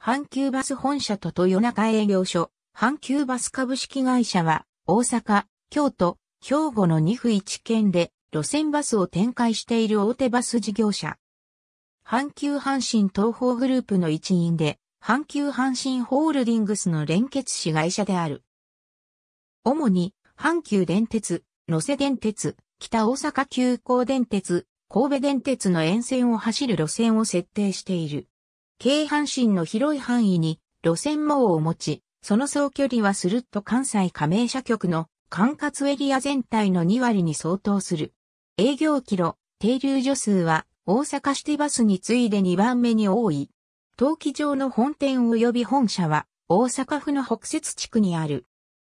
阪急バス本社と豊中営業所、阪急バス株式会社は、大阪、京都、兵庫の2府1県で、路線バスを展開している大手バス事業者。阪急阪神東方グループの一員で、阪急阪神ホールディングスの連結子会社である。主に、阪急電鉄、野瀬電鉄、北大阪急行電鉄、神戸電鉄の沿線を走る路線を設定している。京阪神の広い範囲に路線網を持ち、その総距離はスルッと関西加盟社局の管轄エリア全体の2割に相当する。営業キロ、停留所数は大阪シティバスに次いで2番目に多い。陶器場の本店及び本社は大阪府の北節地区にある。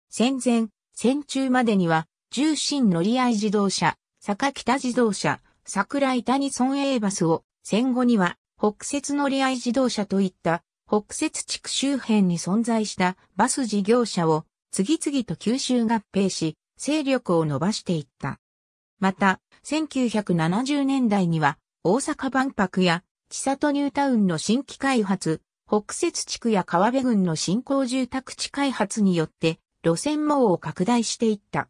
戦前、戦中までには重心乗り合い自動車、坂北自動車、桜井谷村営バスを、戦後には北雪乗合自動車といった北雪地区周辺に存在したバス事業者を次々と吸収合併し、勢力を伸ばしていった。また、1970年代には大阪万博や千里ニュータウンの新規開発、北雪地区や川辺郡の新興住宅地開発によって路線網を拡大していった。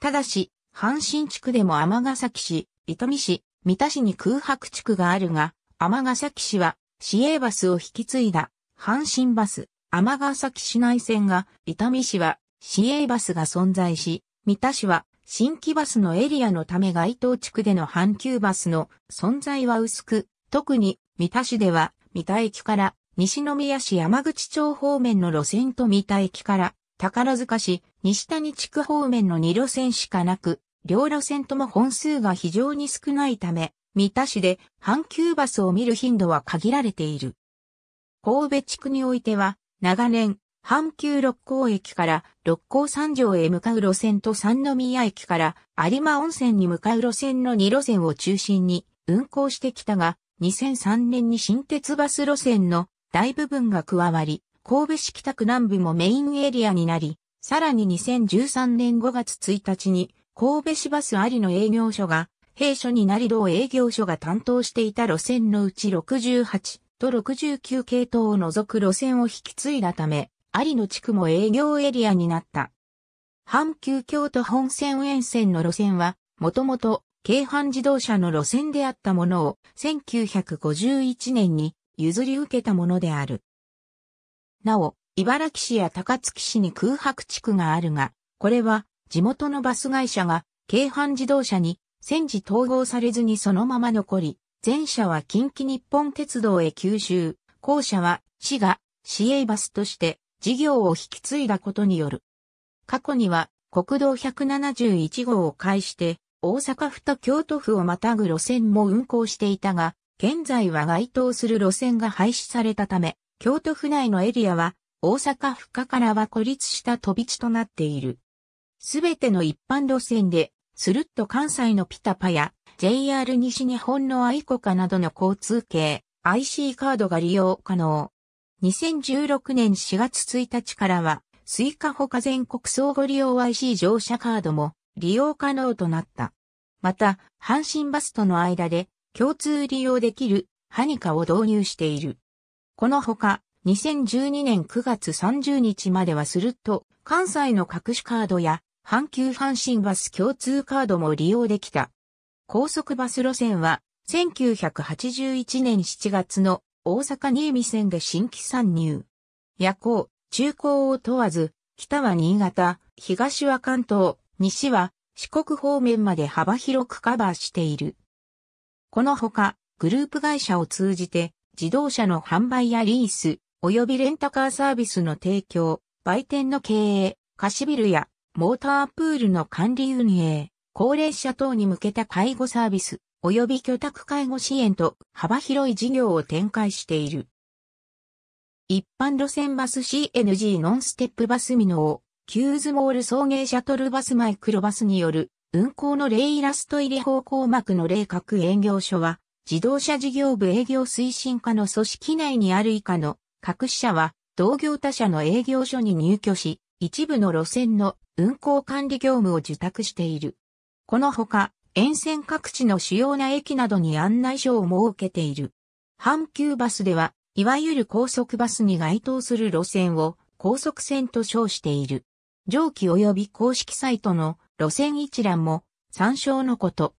ただし、阪神地区でも尼崎市、伊丹市、三田市に空白地区があるが、ヶ崎市は、市営バスを引き継いだ、阪神バス、ヶ崎市内線が、伊丹市は、市営バスが存在し、三田市は、新規バスのエリアのため該当地区での阪急バスの存在は薄く、特に三田市では、三田駅から西宮市山口町方面の路線と三田駅から宝塚市西谷地区方面の2路線しかなく、両路線とも本数が非常に少ないため、三田市で阪急バスを見る頻度は限られている。神戸地区においては、長年、阪急六甲駅から六甲山上へ向かう路線と三宮駅から有馬温泉に向かう路線の2路線を中心に運行してきたが、2003年に新鉄バス路線の大部分が加わり、神戸市北区南部もメインエリアになり、さらに2013年5月1日に神戸市バスありの営業所が弊所になり同営業所が担当していた路線のうち68と69系統を除く路線を引き継いだため、有野地区も営業エリアになった。阪急京都本線沿線の路線は、もともと京阪自動車の路線であったものを1951年に譲り受けたものである。なお、茨城市や高槻市に空白地区があるが、これは地元のバス会社が京阪自動車に戦時統合されずにそのまま残り、前者は近畿日本鉄道へ吸収、後者は市が市営バスとして事業を引き継いだことによる。過去には国道171号を介して大阪府と京都府をまたぐ路線も運行していたが、現在は該当する路線が廃止されたため、京都府内のエリアは大阪府下からは孤立した飛び地となっている。すべての一般路線ですると関西のピタパや JR 西日本のアイコカなどの交通系 IC カードが利用可能。2016年4月1日からは、スイカ他全国総合利用 IC 乗車カードも利用可能となった。また、阪神バスとの間で共通利用できるハニカを導入している。このほか、2012年9月30日まではすると、関西の各種カードや阪急阪神バス共通カードも利用できた。高速バス路線は、1981年7月の大阪新見線で新規参入。夜行、中高を問わず、北は新潟、東は関東、西は四国方面まで幅広くカバーしている。このほか、グループ会社を通じて、自動車の販売やリース、及びレンタカーサービスの提供、売店の経営、貸しビルやモータープールの管理運営、高齢者等に向けた介護サービス、及び居宅介護支援と幅広い事業を展開している。一般路線バス CNG ノンステップバスミノを、キューズモール送迎シャトルバスマイクロバスによる運行の例イラスト入り方向幕の例各営業所は、自動車事業部営業推進課の組織内にある以下の各社は、同業他社の営業所に入居し、一部の路線の運行管理業務を受託している。このほか、沿線各地の主要な駅などに案内所を設けている。阪急バスでは、いわゆる高速バスに該当する路線を高速線と称している。上記及び公式サイトの路線一覧も参照のこと。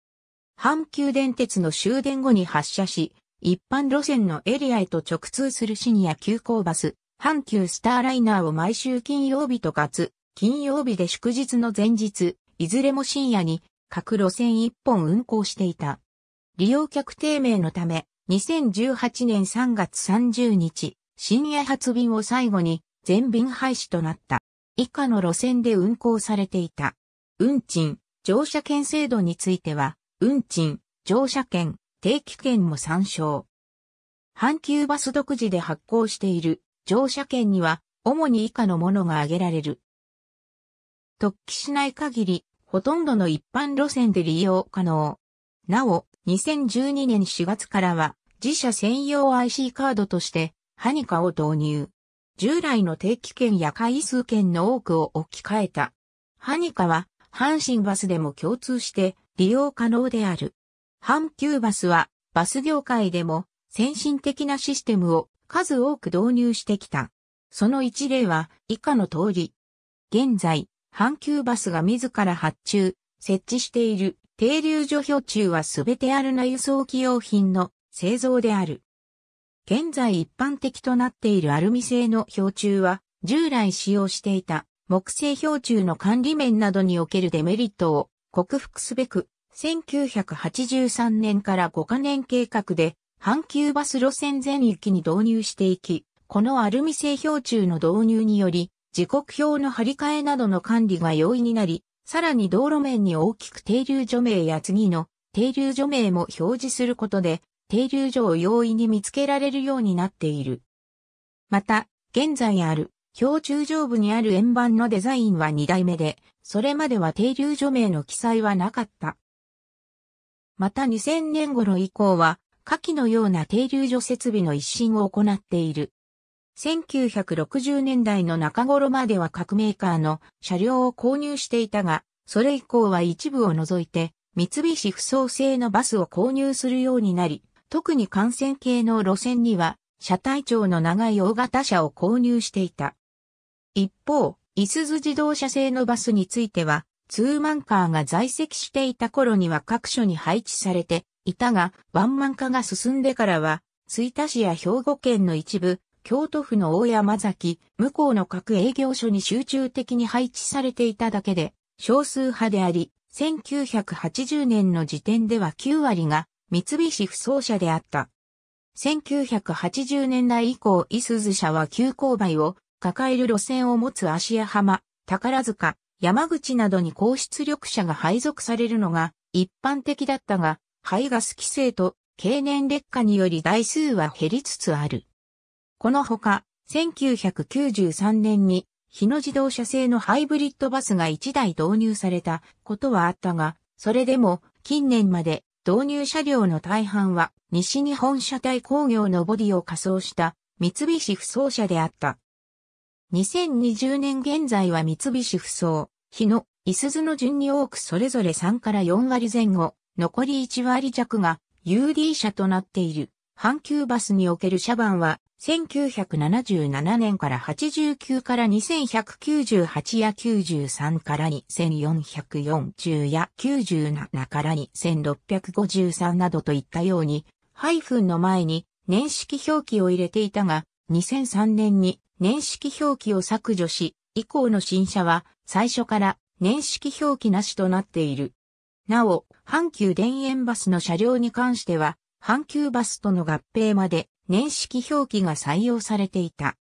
阪急電鉄の終電後に発車し、一般路線のエリアへと直通するシニア急行バス、阪急スターライナーを毎週金曜日とかつ、金曜日で祝日の前日、いずれも深夜に各路線一本運行していた。利用客低迷のため、2018年3月30日、深夜発便を最後に全便廃止となった。以下の路線で運行されていた。運賃、乗車券制度については、運賃、乗車券、定期券も参照。阪急バス独自で発行している乗車券には、主に以下のものが挙げられる。特記しない限り、ほとんどの一般路線で利用可能。なお、2012年4月からは、自社専用 IC カードとして、ハニカを導入。従来の定期券や回数券の多くを置き換えた。ハニカは、阪神バスでも共通して利用可能である。阪急バスは、バス業界でも先進的なシステムを数多く導入してきた。その一例は以下の通り。現在、阪急バスが自ら発注、設置している停留所標柱はすべてあるな輸送機用品の製造である。現在一般的となっているアルミ製の標柱は、従来使用していた木製標柱の管理面などにおけるデメリットを克服すべく、1983年から5カ年計画で、阪急バス路線全域に導入していき、このアルミ製標柱の導入により、時刻表の張り替えなどの管理が容易になり、さらに道路面に大きく停留所名や次の停留所名も表示することで、停留所を容易に見つけられるようになっている。また、現在ある表中上部にある円盤のデザインは2代目で、それまでは停留所名の記載はなかった。また2000年頃以降は、下記のような停留所設備の一新を行っている。1960年代の中頃までは各メーカーの車両を購入していたが、それ以降は一部を除いて、三菱不装製のバスを購入するようになり、特に幹線系の路線には、車体長の長い大型車を購入していた。一方、伊すズ自動車製のバスについては、ツーマンカーが在籍していた頃には各所に配置されていたが、ワンマン化が進んでからは、水田市や兵庫県の一部、京都府の大山崎、向こうの各営業所に集中的に配置されていただけで、少数派であり、1980年の時点では9割が三菱不走者であった。1980年代以降、伊鈴社は急勾配を抱える路線を持つ芦屋浜、宝塚、山口などに高出力車が配属されるのが一般的だったが、排ガス規制と経年劣化により台数は減りつつある。このほか、1993年に日野自動車製のハイブリッドバスが1台導入されたことはあったが、それでも近年まで導入車両の大半は西日本車体工業のボディを仮装した三菱不走車であった。2020年現在は三菱不走、日野、伊すずの順に多くそれぞれ3から4割前後、残り1割弱が UD 車となっている。阪急バスにおける車番は、1977年から89から2198や93から2440や97から2653などといったように、ハイフンの前に年式表記を入れていたが、2003年に年式表記を削除し、以降の新車は最初から年式表記なしとなっている。なお、阪急田園バスの車両に関しては、阪急バスとの合併まで年式表記が採用されていた。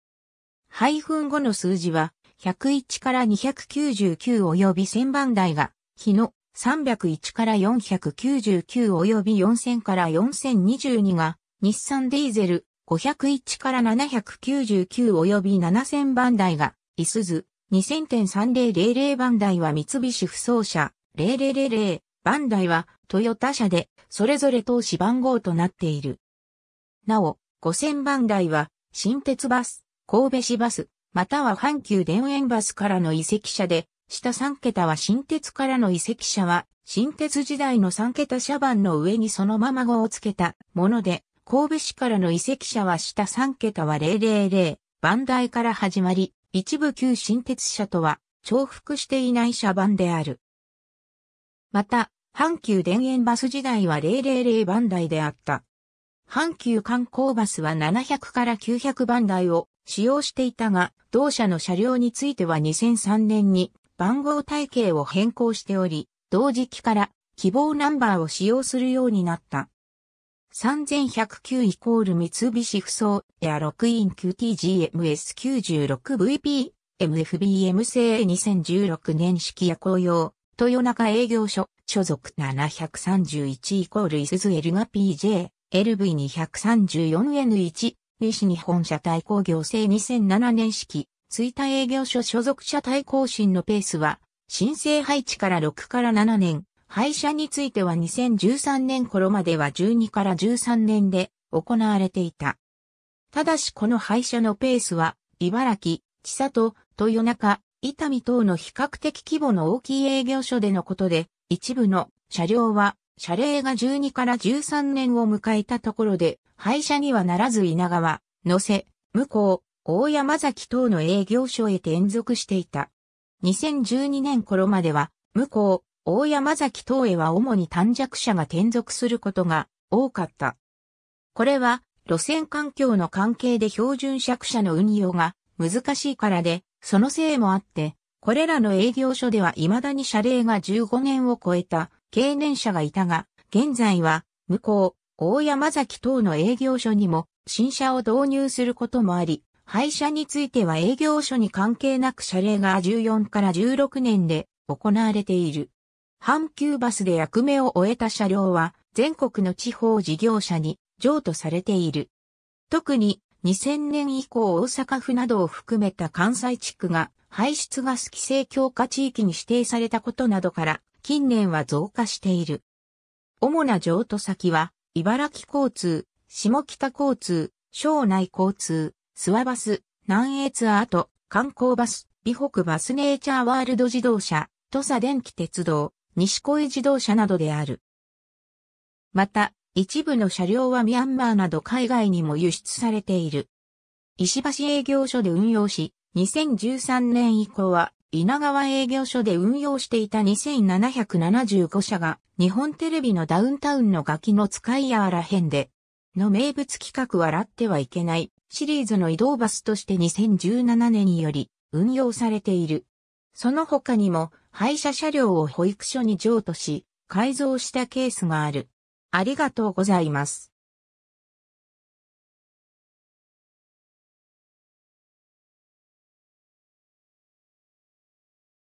配分後の数字は101から299及び1000番台が日の301から499及び4000から4022が日産ディーゼル501から799及び7000番台がイスズ2000.3000番台は三菱不走車0000番台はトヨタ社で、それぞれ投資番号となっている。なお、5000番台は、新鉄バス、神戸市バス、または阪急電園バスからの移籍車で、下3桁は新鉄からの移籍車は、新鉄時代の3桁車番の上にそのまま号をつけたもので、神戸市からの移籍車は下3桁は000、番台から始まり、一部旧新鉄車とは重複していない車番である。また、阪急田園バス時代は000番台であった。阪急観光バスは700から900番台を使用していたが、同社の車両については2003年に番号体系を変更しており、同時期から希望ナンバーを使用するようになった。3109イコール三菱不走エア6イン QTGMS96VP MFBM 製2016年式夜行用。豊中営業所、所属731イコールイスズエルガ PJ、LV234N1、西日本社対抗行政2007年式、追加営業所所属社対更新のペースは、申請配置から6から7年、廃車については2013年頃までは12から13年で行われていた。ただしこの廃車のペースは、茨城、千里、豊中、伊丹等の比較的規模の大きい営業所でのことで、一部の車両は、車齢が12から13年を迎えたところで、廃車にはならず稲川、野瀬、向こう、大山崎等の営業所へ転属していた。2012年頃までは、向こう、大山崎等へは主に短弱者が転属することが多かった。これは、路線環境の関係で標準尺者の運用が難しいからで、そのせいもあって、これらの営業所では未だに謝礼が15年を超えた経年者がいたが、現在は、向こう、大山崎等の営業所にも、新車を導入することもあり、廃車については営業所に関係なく謝礼が14から16年で行われている。阪急バスで役目を終えた車両は全国の地方事業者に譲渡されている。特に2000年以降大阪府などを含めた関西地区が排出ガス規制強化地域に指定されたことなどから近年は増加している。主な譲渡先は茨城交通、下北交通、省内交通、諏訪バス、南越アーと観光バス、美北バスネイチャーワールド自動車、土佐電気鉄道、西小井自動車などである。また、一部の車両はミャンマーなど海外にも輸出されている。石橋営業所で運用し、2013年以降は稲川営業所で運用していた2775社が日本テレビのダウンタウンのガキの使いやらへんでの名物企画笑ってはいけないシリーズの移動バスとして2017年により運用されている。その他にも廃車車両を保育所に譲渡し改造したケースがある。ありがとうございます。